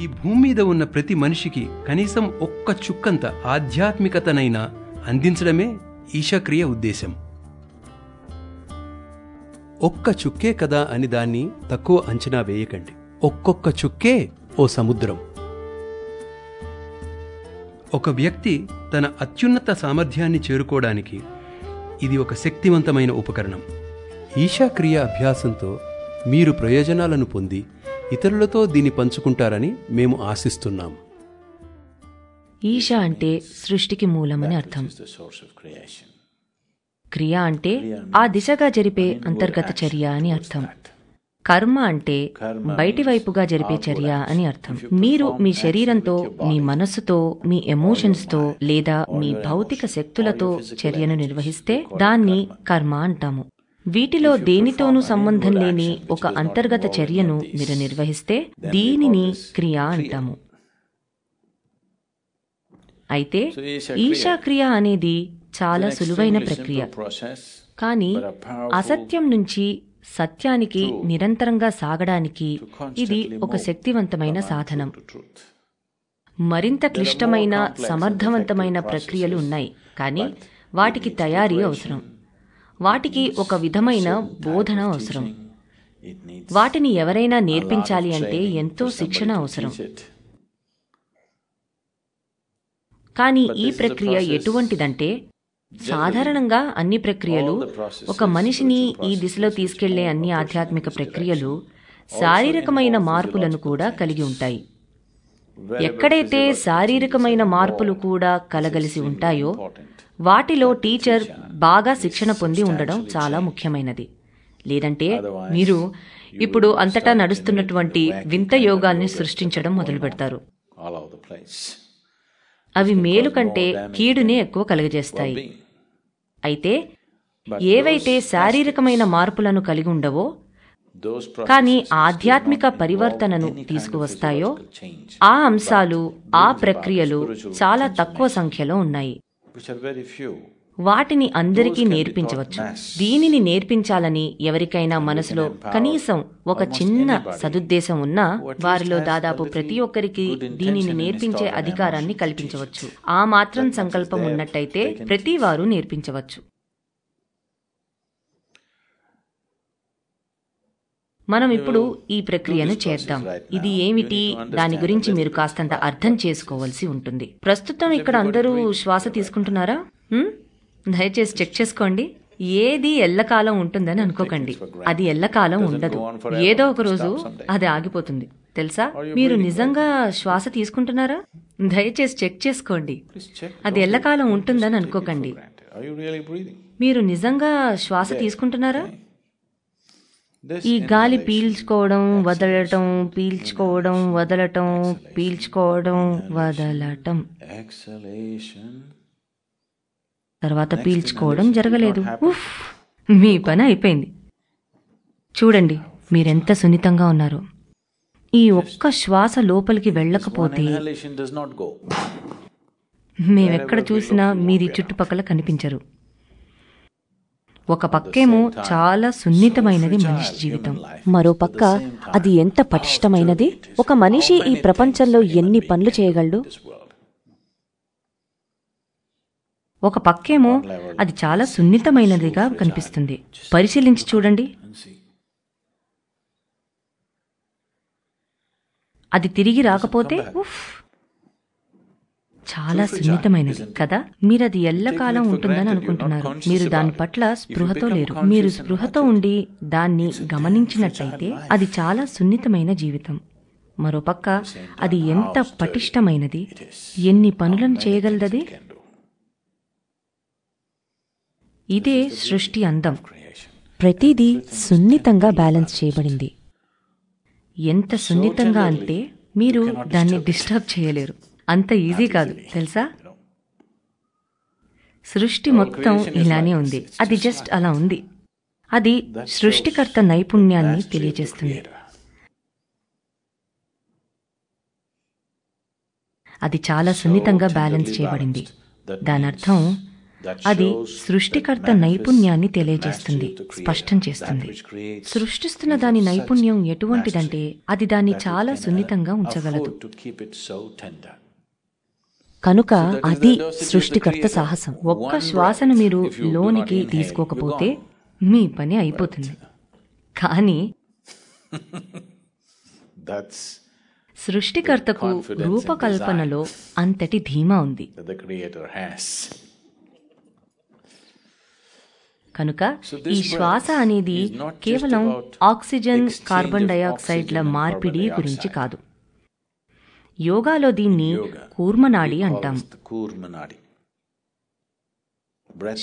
ఈ భూమి మీద ఉన్న ప్రతి మనిషికి కనీసం ఒక్క చుక్కంత ఆధ్యాత్మికతనైనా అందించడమే ఈశాక్రియ ఉద్దేశం ఒక్క చుక్కే కదా అని దాన్ని తక్కువ అంచనా వేయకండి ఒక్కొక్క చుక్కే ఓ సముద్రం ఒక వ్యక్తి తన అత్యున్నత సామర్థ్యాన్ని చేరుకోవడానికి ఇది ఒక శక్తివంతమైన ఉపకరణం ఈశాక్రియ అభ్యాసంతో మీరు ప్రయోజనాలను పొంది ఇతరులతో దీన్ని పంచుకుంటారని మేము ఆశిస్తున్నాం ఈశ అంటే సృష్టికి మూలమని అర్థం క్రియ అంటే ఆ దిశగా జరిపే అంతర్గత చర్య అని అర్థం కర్మ అంటే బయటి వైపుగా జరిపే చర్య అని అర్థం మీరు మీ శరీరంతో మీ మనస్సుతో మీ ఎమోషన్స్తో లేదా మీ భౌతిక శక్తులతో చర్యను నిర్వహిస్తే దాన్ని కర్మ అంటాము వీటిలో దేనితోనూ సంబంధం లేని ఒక అంతర్గత చర్యను మీరు నిర్వహిస్తే దీనిని క్రియ అంటాము అయితే ఈశాక్రియ అనేది చాలా సులువైన ప్రక్రియ కానీ అసత్యం నుంచి సత్యానికి నిరంతరంగా సాగడానికి ఇది ఒక శక్తివంతమైన సాధనం మరింత క్లిష్టమైన సమర్థవంతమైన ప్రక్రియలు ఉన్నాయి కానీ వాటికి తయారీ అవసరం వాటికి ఒక విధమైన బోధన అవసరం వాటిని ఎవరైనా నేర్పించాలి అంటే ఎంతో శిక్షణ అవసరం కానీ ఈ ప్రక్రియ ఎటువంటిదంటే సాధారణంగా అన్ని ప్రక్రియలు ఒక మనిషిని ఈ దిశలో తీసుకెళ్లే అన్ని ఆధ్యాత్మిక ప్రక్రియలు శారీరకమైన మార్పులను కూడా కలిగి ఉంటాయి ఎక్కడైతే శారీరకమైన మార్పులు కూడా కలగలిసి ఉంటాయో వాటిలో టీచర్ బాగా శిక్షణ పొంది ఉండడం చాలా ముఖ్యమైనది లేదంటే మీరు ఇప్పుడు అంతటా నడుస్తున్నటువంటి వింత యోగాల్ని సృష్టించడం మొదలు పెడతారు అవి మేలు కంటే కీడునే ఎక్కువ కలుగజేస్తాయి అయితే ఏవైతే శారీరకమైన మార్పులను కలిగి ఉండవో కానీ ఆధ్యాత్మిక పరివర్తనను తీసుకువస్తాయో ఆ అంశాలు ఆ ప్రక్రియలు చాలా తక్కువ సంఖ్యలో ఉన్నాయి వాటిని అందరికీ నేర్పించవచ్చు దీనిని నేర్పించాలని ఎవరికైనా మనసులో కనీసం ఒక చిన్న సదుద్దేశం ఉన్నా వారిలో దాదాపు ప్రతి ఒక్కరికి దీనిని నేర్పించే అధికారాన్ని కల్పించవచ్చు ఆ మాత్రం సంకల్పం ఉన్నట్టయితే ప్రతి వారు నేర్పించవచ్చు మనం ఇప్పుడు ఈ ప్రక్రియను చేద్దాం ఇది ఏమిటి దాని గురించి మీరు కాస్తంత అర్థం చేసుకోవలసి ఉంటుంది ప్రస్తుతం ఇక్కడ అందరూ శ్వాస తీసుకుంటున్నారా దయచేసి చెక్ చేసుకోండి ఏది ఎల్లకాలం ఉంటుందని అనుకోకండి అది ఎల్లకాలం ఉండదు ఏదో ఒక రోజు అది ఆగిపోతుంది తెలుసా మీరు నిజంగా శ్వాస తీసుకుంటున్నారా దయచేసి చెక్ చేసుకోండి అది ఎల్లకాలం ఉంటుందని అనుకోకండి మీరు నిజంగా శ్వాస తీసుకుంటున్నారా ఈ గాలి పీల్చుకోవడం వదలటం పీల్చుకోవడం వదలటం పీల్చుకోవడం వదలటం తర్వాత పీల్చుకోవడం జరగలేదు ఉఫ్ మీ పని అయిపోయింది చూడండి మీరెంత సున్నితంగా ఉన్నారు ఈ ఒక్క శ్వాస లోపలికి వెళ్ళకపోతే మేమెక్కడ చూసినా మీది చుట్టుపక్కల కనిపించరు ఒక పక్కేమో చాలా సున్నితమైనది మనిషి జీవితం మరో పక్క అది ఎంత పటిష్టమైనది ఒక మనిషి ఈ ప్రపంచంలో ఎన్ని పనులు చేయగలడు ఒక పక్కేమో అది చాలా సున్నితమైనదిగా కనిపిస్తుంది పరిశీలించి చూడండి అది తిరిగి రాకపోతే ఉఫ్ చాలా సున్నితమైనది కదా మీరు అది ఎల్లకాలం ఉంటుందని అనుకుంటున్నారు మీరు దాని పట్ల స్పృహతో లేరు మీరు స్పృహతో ఉండి దాన్ని గమనించినట్లయితే అది చాలా సున్నితమైన జీవితం మరోపక్క అది ఎంత పటిష్టమైనది ఎన్ని పనులను చేయగలదది ఇదే సృష్టి అందం ప్రతిదీ సున్నితంగా బ్యాలెన్స్ చేయబడింది ఎంత సున్నితంగా అంటే మీరు దాన్ని డిస్టర్బ్ చేయలేరు అంత ఈజీ కాదు తెలుసా సృష్టి మొత్తం ఇలానే ఉంది అది జస్ట్ అలా ఉంది అది సృష్టికర్త నైపుణ్యాన్ని తెలియజేస్తుంది అది చాలా సున్నితంగా బ్యాలెన్స్ చేయబడింది దాని అర్థం అది సృష్టికర్త నైపుణ్యాన్ని తెలియజేస్తుంది స్పష్టం చేస్తుంది సృష్టిస్తున్న దాని నైపుణ్యం ఎటువంటిదంటే అది దాన్ని చాలా సున్నితంగా ఉంచగలదు కనుక అది సృష్టికర్త సాహసం ఒక్క శ్వాసను మీరు లోనికి తీసుకోకపోతే మీ పని అయిపోతుంది కానీ సృష్టికర్తకు రూపకల్పనలో అంతటి ధీమా ఉంది కనుక ఈ శ్వాస అనేది కేవలం ఆక్సిజన్ కార్బన్ డైఆక్సైడ్ల మార్పిడి గురించి కాదు యోగాలో దీన్ని కూర్మనాడి అంటాం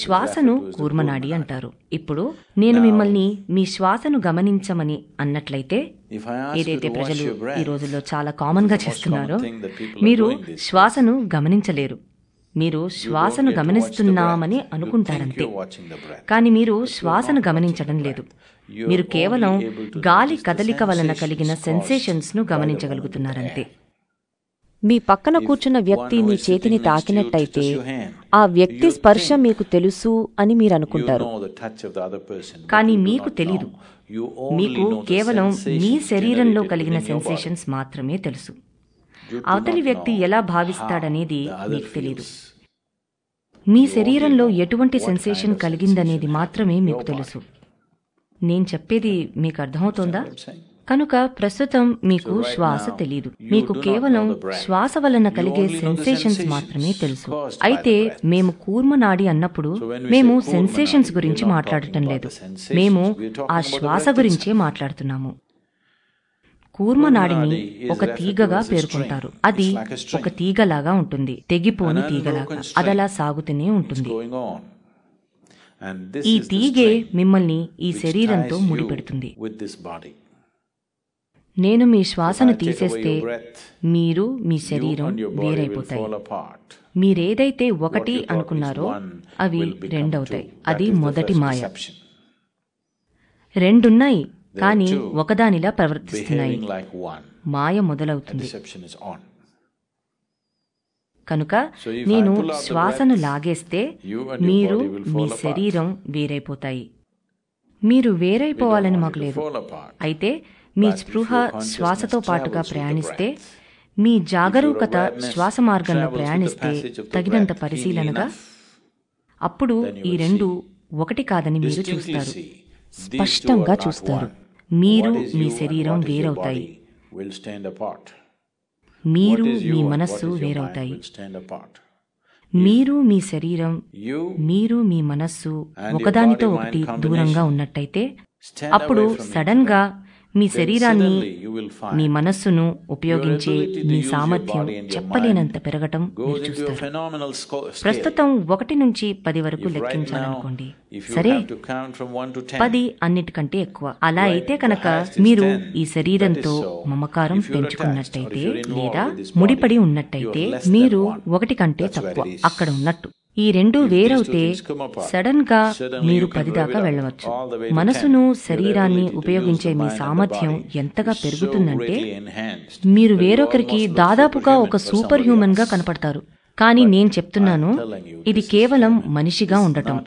శ్వాసను కూర్మనాడి అంటారు ఇప్పుడు నేను మిమ్మల్ని మీ శ్వాసను గమనించమని అన్నట్లయితే ఏదైతే ప్రజలు ఈ రోజుల్లో చాలా కామన్ గా చేస్తున్నారో మీరు శ్వాసను గమనించలేరు మీరు శ్వాసను గమనిస్తున్నామని అనుకుంటారంతే కానీ మీరు శ్వాసను గమనించడం లేదు మీరు కేవలం గాలి కదలిక వలన కలిగిన సెన్సేషన్స్ను గమనించగలుగుతున్నారంతే మీ పక్కన కూర్చున్న వ్యక్తి మీ చేతిని తాకినట్టయితే ఆ వ్యక్తి స్పర్శ మీకు తెలుసు అని మీరు అనుకుంటారు కానీ మీకు తెలీదు మీకు కేవలం మీ శరీరంలో కలిగిన సెన్సేషన్స్ మాత్రమే తెలుసు అవతలి వ్యక్తి ఎలా భావిస్తాడనేది మీకు తెలీదు మీ శరీరంలో ఎటువంటి సెన్సేషన్ కలిగిందనేది మాత్రమే మీకు తెలుసు నేను చెప్పేది మీకు అర్థమవుతోందా కనుక ప్రస్తుతం మీకు శ్వాస తెలీదు మీకు కేవలం శ్వాస వలన కలిగే సెన్సేషన్స్ మాత్రమే తెలుసు అయితే మేము కూర్మనాడి అన్నప్పుడు మేము సెన్సేషన్స్ గురించి మాట్లాడటం లేదు మేము ఆ శ్వాస గురించే మాట్లాడుతున్నాము కూర్మనాడిని ఒక తీగగా పేర్కొంటారు అది ఒక తీగలాగా ఉంటుంది తెగిపోని తీగలాగా అదలా సాగుతూనే ఉంటుంది ఈ తీగే మిమ్మల్ని ఈ శరీరంతో ముడిపెడుతుంది నేను మీ శ్వాసను తీసేస్తే మీరు మీ శరీరం వేరైపోతాయి మీరేదైతే ఒకటి అనుకున్నారో అవి రెండవుతాయి అది మొదటి మాయ రెండున్నాయి కానీ ఒకదానిలా ప్రవర్తిస్తున్నాయి మాయ మొదలవుతుంది కనుక నేను శ్వాసను లాగేస్తే మీరు మీ శరీరం వేరైపోతాయి మీరు వేరైపోవాలని మాకు లేదు అయితే మీ స్పృహ శ్వాసతో పాటుగా ప్రయాణిస్తే మీ జాగరూకత శ్వాస మార్గంలో ప్రయాణిస్తే తగినంత పరిశీలనగా అప్పుడు ఈ రెండు ఒకటి కాదని మీరు చూస్తారు స్పష్టంగా చూస్తారు మీరు మీ శరీరం వేరవుతాయి మీరు మీ మనస్సు వేరవుతాయి మీరు మీ శరీరం మీరు మీ మనస్సు ఒకదానితో ఒకటి దూరంగా ఉన్నట్టయితే అప్పుడు సడన్ గా మీ శరీరాన్ని మీ మనస్సును ఉపయోగించే మీ సామర్థ్యం చెప్పలేనంత పెరగటం మీరు చూస్తారు ప్రస్తుతం ఒకటి నుంచి పది వరకు లెక్కించాలనుకోండి సరే పది అన్నిటికంటే ఎక్కువ అలా అయితే కనుక మీరు ఈ శరీరంతో మమకారం పెంచుకున్నట్టయితే లేదా ముడిపడి ఉన్నట్టయితే మీరు ఒకటి కంటే తక్కువ అక్కడ ఉన్నట్టు ఈ రెండు వేరవుతే సడన్ గా మీరు పది దాకా వెళ్ళవచ్చు మనసును శరీరాన్ని ఉపయోగించే మీ సామర్థ్యం ఎంతగా పెరుగుతుందంటే మీరు వేరొకరికి దాదాపుగా ఒక సూపర్ హ్యూమన్ గా కనపడతారు కానీ నేను చెప్తున్నాను ఇది కేవలం మనిషిగా ఉండటం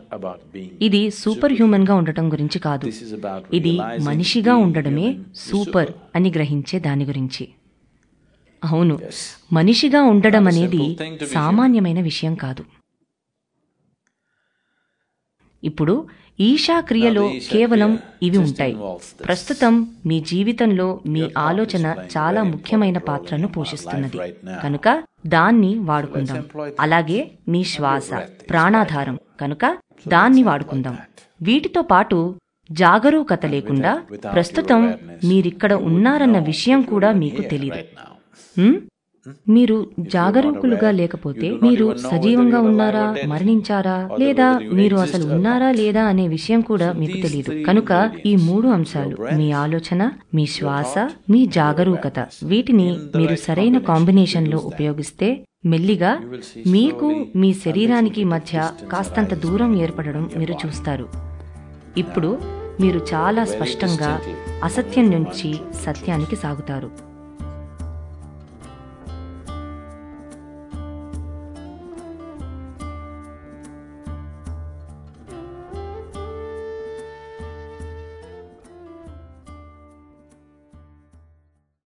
ఇది సూపర్ హ్యూమన్ గా ఉండటం గురించి కాదు ఇది మనిషిగా ఉండడమే సూపర్ అని గ్రహించే దాని గురించి అవును మనిషిగా ఉండడం అనేది సామాన్యమైన విషయం కాదు ఇప్పుడు ఈశా క్రియలో కేవలం ఇవి ఉంటాయి ప్రస్తుతం మీ జీవితంలో మీ ఆలోచన చాలా ముఖ్యమైన పాత్రను పోషిస్తున్నది కనుక దాన్ని వాడుకుందాం అలాగే మీ శ్వాస ప్రాణాధారం కనుక దాన్ని వాడుకుందాం వీటితో పాటు జాగరూకత లేకుండా ప్రస్తుతం మీరిక్కడ ఉన్నారన్న విషయం కూడా మీకు తెలియదు మీరు జాగరూకులుగా లేకపోతే మీరు సజీవంగా ఉన్నారా మరణించారా లేదా మీరు అసలు ఉన్నారా లేదా అనే విషయం కూడా మీకు తెలియదు కనుక ఈ మూడు అంశాలు మీ ఆలోచన మీ శ్వాస మీ జాగరూకత వీటిని మీరు సరైన కాంబినేషన్ లో ఉపయోగిస్తే మెల్లిగా మీకు మీ శరీరానికి మధ్య కాస్తంత దూరం ఏర్పడడం మీరు చూస్తారు ఇప్పుడు మీరు చాలా స్పష్టంగా అసత్యం నుంచి సత్యానికి సాగుతారు